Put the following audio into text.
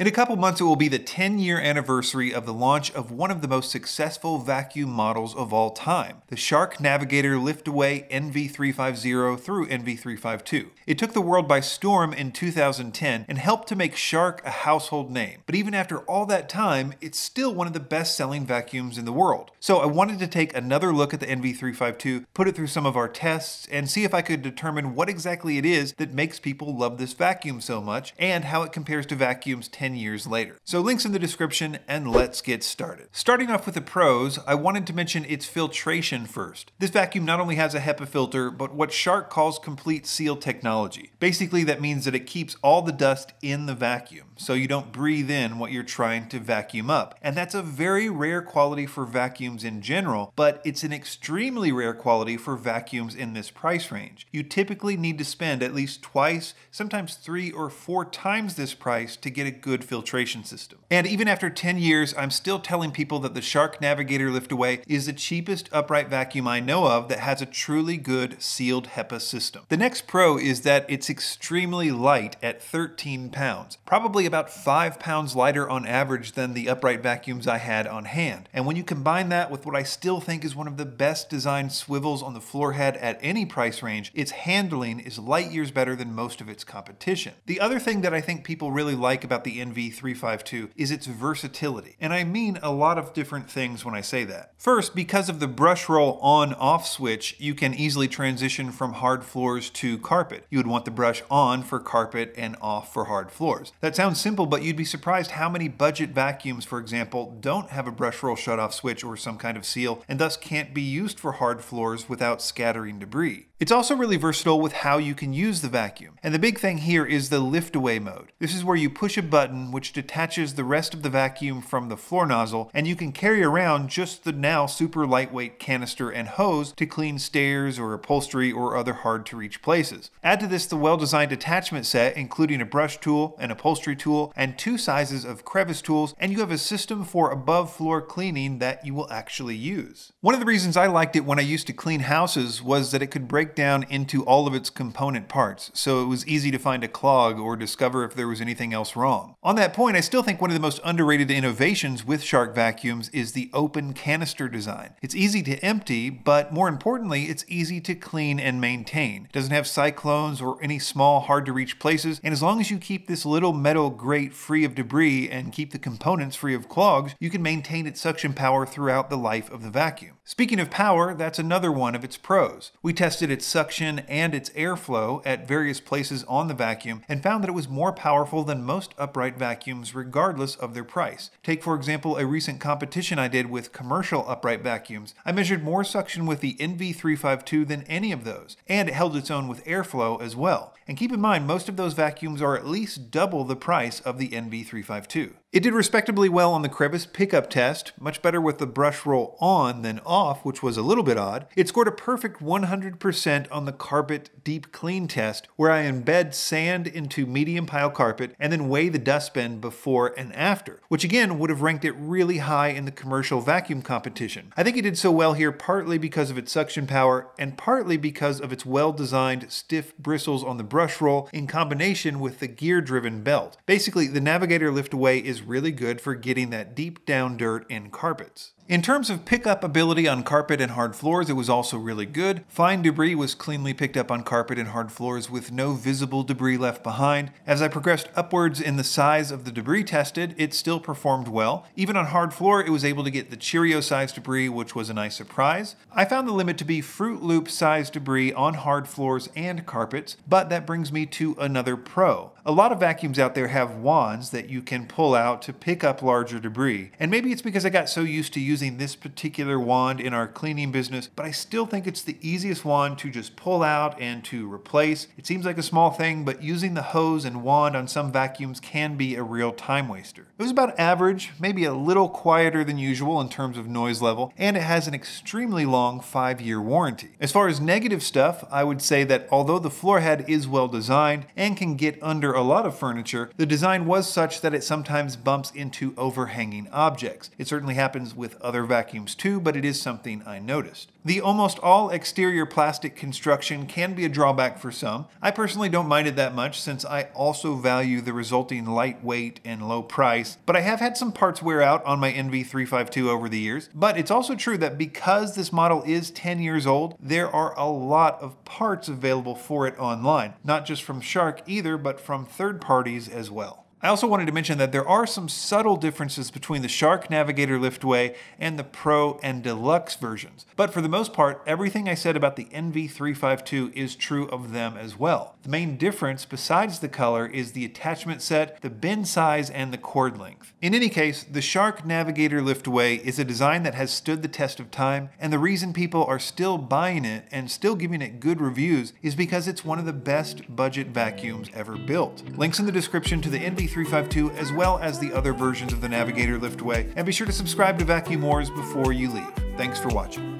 In a couple months, it will be the 10 year anniversary of the launch of one of the most successful vacuum models of all time, the Shark Navigator Liftaway NV350 through NV352. It took the world by storm in 2010 and helped to make Shark a household name. But even after all that time, it's still one of the best selling vacuums in the world. So I wanted to take another look at the NV352, put it through some of our tests, and see if I could determine what exactly it is that makes people love this vacuum so much and how it compares to vacuums 10 10 years later. So links in the description and let's get started. Starting off with the pros, I wanted to mention its filtration first. This vacuum not only has a HEPA filter, but what Shark calls complete seal technology. Basically that means that it keeps all the dust in the vacuum, so you don't breathe in what you're trying to vacuum up. And that's a very rare quality for vacuums in general, but it's an extremely rare quality for vacuums in this price range. You typically need to spend at least twice, sometimes three or four times this price to get a good good filtration system. And even after 10 years, I'm still telling people that the Shark Navigator Liftaway is the cheapest upright vacuum I know of that has a truly good sealed HEPA system. The next pro is that it's extremely light at 13 pounds, probably about 5 pounds lighter on average than the upright vacuums I had on hand. And when you combine that with what I still think is one of the best designed swivels on the floor head at any price range, its handling is light years better than most of its competition. The other thing that I think people really like about the NV352 is its versatility. And I mean a lot of different things when I say that. First, because of the brush roll on-off switch, you can easily transition from hard floors to carpet. You would want the brush on for carpet and off for hard floors. That sounds simple, but you'd be surprised how many budget vacuums, for example, don't have a brush roll shut-off switch or some kind of seal, and thus can't be used for hard floors without scattering debris. It's also really versatile with how you can use the vacuum. And the big thing here is the lift away mode. This is where you push a button which detaches the rest of the vacuum from the floor nozzle and you can carry around just the now super lightweight canister and hose to clean stairs or upholstery or other hard to reach places. Add to this the well-designed attachment set including a brush tool, an upholstery tool, and two sizes of crevice tools and you have a system for above floor cleaning that you will actually use. One of the reasons I liked it when I used to clean houses was that it could break break down into all of its component parts, so it was easy to find a clog or discover if there was anything else wrong. On that point, I still think one of the most underrated innovations with shark vacuums is the open canister design. It's easy to empty, but more importantly, it's easy to clean and maintain. It doesn't have cyclones or any small, hard to reach places, and as long as you keep this little metal grate free of debris and keep the components free of clogs, you can maintain its suction power throughout the life of the vacuum. Speaking of power, that's another one of its pros. We tested its suction and its airflow at various places on the vacuum and found that it was more powerful than most upright vacuums regardless of their price. Take for example a recent competition I did with commercial upright vacuums. I measured more suction with the NV352 than any of those, and it held its own with airflow as well. And keep in mind most of those vacuums are at least double the price of the NV352. It did respectably well on the crevice pickup test, much better with the brush roll on than off, which was a little bit odd. It scored a perfect 100% on the carpet deep clean test, where I embed sand into medium pile carpet and then weigh the dustbin before and after, which again would have ranked it really high in the commercial vacuum competition. I think it did so well here partly because of its suction power and partly because of its well designed stiff bristles on the brush roll in combination with the gear driven belt. Basically, the Navigator Lift Away is really good for getting that deep down dirt in carpets. In terms of pickup ability on carpet and hard floors, it was also really good. Fine debris was cleanly picked up on carpet and hard floors with no visible debris left behind. As I progressed upwards in the size of the debris tested, it still performed well. Even on hard floor, it was able to get the Cheerio-sized debris, which was a nice surprise. I found the limit to be Fruit Loop-sized debris on hard floors and carpets, but that brings me to another pro. A lot of vacuums out there have wands that you can pull out to pick up larger debris, and maybe it's because I got so used to using using this particular wand in our cleaning business, but I still think it's the easiest wand to just pull out and to replace. It seems like a small thing, but using the hose and wand on some vacuums can be a real time waster. It was about average, maybe a little quieter than usual in terms of noise level, and it has an extremely long five year warranty. As far as negative stuff, I would say that although the floor head is well designed and can get under a lot of furniture, the design was such that it sometimes bumps into overhanging objects. It certainly happens with other other vacuums too, but it is something I noticed. The almost all exterior plastic construction can be a drawback for some. I personally don't mind it that much since I also value the resulting lightweight and low price, but I have had some parts wear out on my NV352 over the years. But it's also true that because this model is 10 years old, there are a lot of parts available for it online, not just from Shark either, but from third parties as well. I also wanted to mention that there are some subtle differences between the Shark Navigator liftway and the Pro and Deluxe versions, but for the most part, everything I said about the NV352 is true of them as well. The main difference, besides the color, is the attachment set, the bin size, and the cord length. In any case, the Shark Navigator liftway is a design that has stood the test of time, and the reason people are still buying it and still giving it good reviews is because it's one of the best budget vacuums ever built. Links in the description to the NV 352, as well as the other versions of the Navigator liftway, and be sure to subscribe to Vacuum Wars before you leave. Thanks for watching.